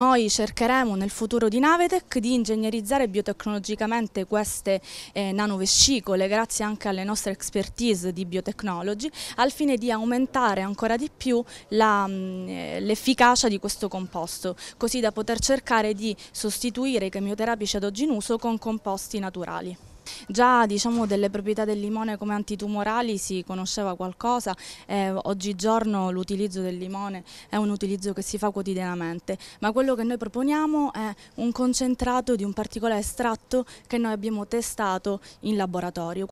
Noi cercheremo nel futuro di Navetech di ingegnerizzare biotecnologicamente queste eh, nanovescicole grazie anche alle nostre expertise di biotechnology al fine di aumentare ancora di più mm, eh, l'efficacia di questo composto così da poter cercare di sostituire i chemioterapici ad oggi in uso con composti naturali. Già diciamo, delle proprietà del limone come antitumorali si conosceva qualcosa, eh, oggigiorno l'utilizzo del limone è un utilizzo che si fa quotidianamente, ma quello che noi proponiamo è un concentrato di un particolare estratto che noi abbiamo testato in laboratorio.